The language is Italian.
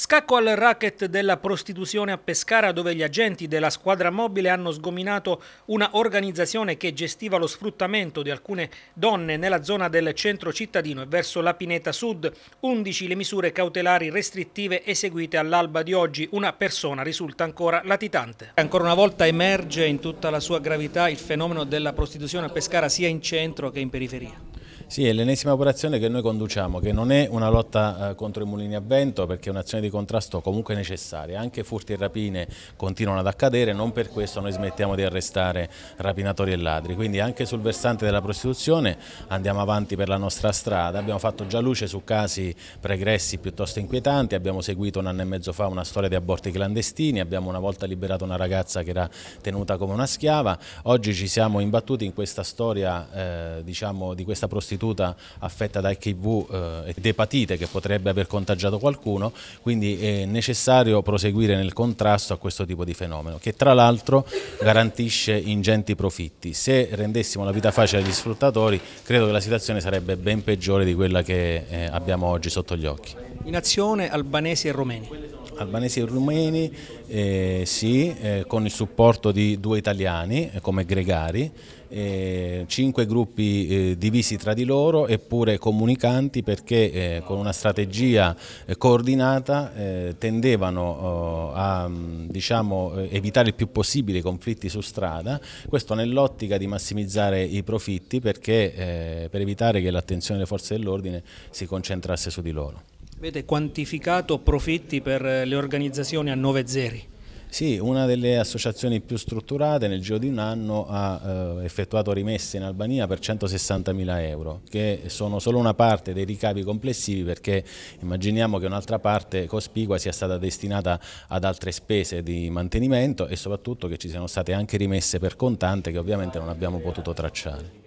Scacco al racket della prostituzione a Pescara dove gli agenti della squadra mobile hanno sgominato una organizzazione che gestiva lo sfruttamento di alcune donne nella zona del centro cittadino e verso la Pineta Sud. 11 le misure cautelari restrittive eseguite all'alba di oggi. Una persona risulta ancora latitante. Ancora una volta emerge in tutta la sua gravità il fenomeno della prostituzione a Pescara sia in centro che in periferia. Sì, è l'ennesima operazione che noi conduciamo, che non è una lotta eh, contro i mulini a vento, perché è un'azione di contrasto comunque necessaria. Anche furti e rapine continuano ad accadere, non per questo noi smettiamo di arrestare rapinatori e ladri. Quindi anche sul versante della prostituzione andiamo avanti per la nostra strada. Abbiamo fatto già luce su casi pregressi piuttosto inquietanti, abbiamo seguito un anno e mezzo fa una storia di aborti clandestini, abbiamo una volta liberato una ragazza che era tenuta come una schiava. Oggi ci siamo imbattuti in questa storia eh, diciamo, di questa prostituzione prostituta affetta da HIV eh, ed epatite che potrebbe aver contagiato qualcuno, quindi è necessario proseguire nel contrasto a questo tipo di fenomeno, che tra l'altro garantisce ingenti profitti. Se rendessimo la vita facile agli sfruttatori, credo che la situazione sarebbe ben peggiore di quella che eh, abbiamo oggi sotto gli occhi. In azione albanesi e romeni albanesi e rumeni eh, sì, eh, con il supporto di due italiani eh, come gregari, eh, cinque gruppi eh, divisi tra di loro eppure comunicanti perché eh, con una strategia coordinata tendevano oh, a mm, diciamo, evitare il più possibile i conflitti su strada, questo nell'ottica di massimizzare i profitti perché, per evitare che l'attenzione delle forze dell'ordine si concentrasse su di loro. Avete quantificato profitti per eh, le organizzazioni a 9 zeri? Sì, una delle associazioni più strutturate nel giro di un anno ha eh, effettuato rimesse in Albania per 160.000 euro, che sono solo una parte dei ricavi complessivi perché immaginiamo che un'altra parte cospicua sia stata destinata ad altre spese di mantenimento e soprattutto che ci siano state anche rimesse per contante che ovviamente non abbiamo potuto tracciare.